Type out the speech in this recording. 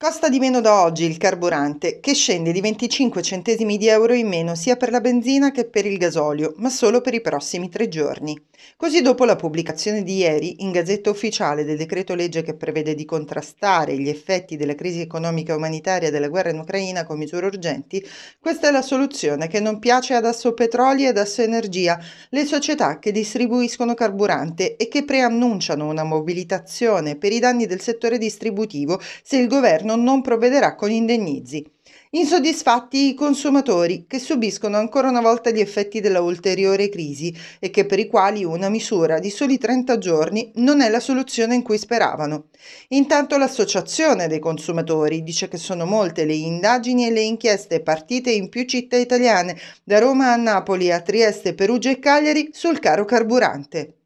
Costa di meno da oggi il carburante, che scende di 25 centesimi di euro in meno sia per la benzina che per il gasolio, ma solo per i prossimi tre giorni. Così dopo la pubblicazione di ieri in Gazzetta Ufficiale del decreto legge che prevede di contrastare gli effetti della crisi economica e umanitaria della guerra in Ucraina con misure urgenti, questa è la soluzione che non piace ad Asso Petroli e ad Asso Energia, le società che distribuiscono carburante e che preannunciano una mobilitazione per i danni del settore distributivo se il governo governo non provvederà con indennizi. Insoddisfatti i consumatori, che subiscono ancora una volta gli effetti della ulteriore crisi e che per i quali una misura di soli 30 giorni non è la soluzione in cui speravano. Intanto l'Associazione dei consumatori dice che sono molte le indagini e le inchieste partite in più città italiane, da Roma a Napoli a Trieste, Perugia e Cagliari, sul caro carburante.